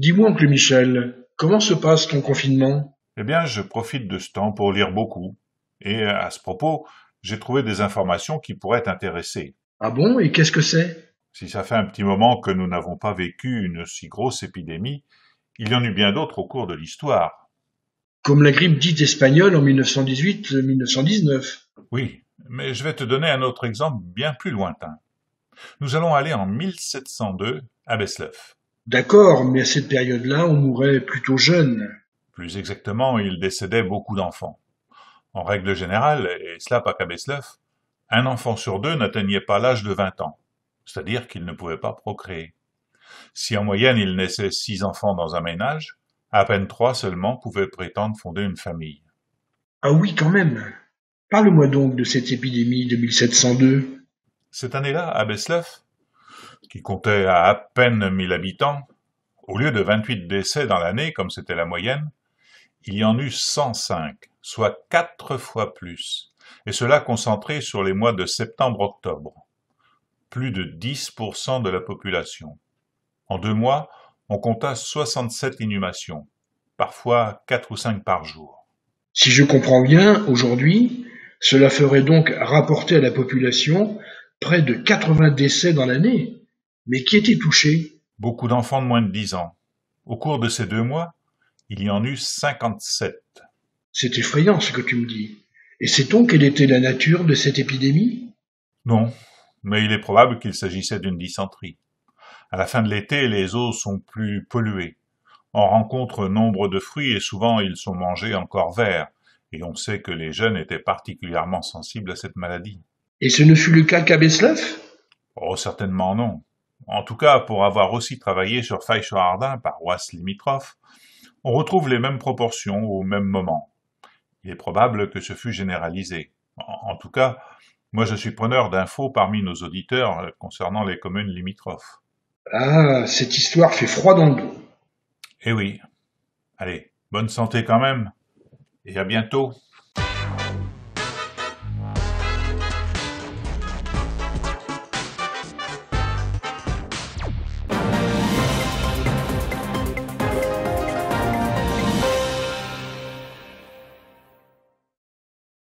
Dis-moi, oncle Michel, comment se passe ton confinement Eh bien, je profite de ce temps pour lire beaucoup. Et euh, à ce propos, j'ai trouvé des informations qui pourraient t'intéresser. Ah bon Et qu'est-ce que c'est Si ça fait un petit moment que nous n'avons pas vécu une si grosse épidémie, il y en eut bien d'autres au cours de l'histoire. Comme la grippe dite espagnole en 1918-1919. Oui, mais je vais te donner un autre exemple bien plus lointain. Nous allons aller en 1702 à Besleuf. D'accord, mais à cette période-là, on mourait plutôt jeune. Plus exactement, il décédait beaucoup d'enfants. En règle générale, et cela pas qu'à Besleuf, un enfant sur deux n'atteignait pas l'âge de vingt ans, c'est-à-dire qu'il ne pouvait pas procréer. Si en moyenne il naissait six enfants dans un ménage, à peine trois seulement pouvaient prétendre fonder une famille. Ah oui, quand même. Parle-moi donc de cette épidémie de 1702. Cette année-là, à Besleuf, qui comptait à à peine mille habitants, au lieu de 28 décès dans l'année, comme c'était la moyenne, il y en eut 105, soit quatre fois plus, et cela concentré sur les mois de septembre-octobre. Plus de 10% de la population. En deux mois, on compta 67 inhumations, parfois quatre ou cinq par jour. Si je comprends bien, aujourd'hui, cela ferait donc rapporter à la population près de 80 décès dans l'année. Mais qui était touché Beaucoup d'enfants de moins de dix ans. Au cours de ces deux mois, il y en eut cinquante-sept. C'est effrayant ce que tu me dis. Et sait-on quelle était la nature de cette épidémie Non, mais il est probable qu'il s'agissait d'une dysenterie. À la fin de l'été, les eaux sont plus polluées. On rencontre nombre de fruits et souvent ils sont mangés encore verts, et on sait que les jeunes étaient particulièrement sensibles à cette maladie. Et ce ne fut le cas qu'à Oh, certainement non en tout cas pour avoir aussi travaillé sur fay sur par paroisse limitrophe, on retrouve les mêmes proportions au même moment. Il est probable que ce fût généralisé. En, tout cas, moi je suis preneur d'infos parmi nos auditeurs euh, concernant les communes limitrophes. Ah, cette histoire fait froid dans le dos. Eh oui. Allez, bonne santé quand même, et à bientôt.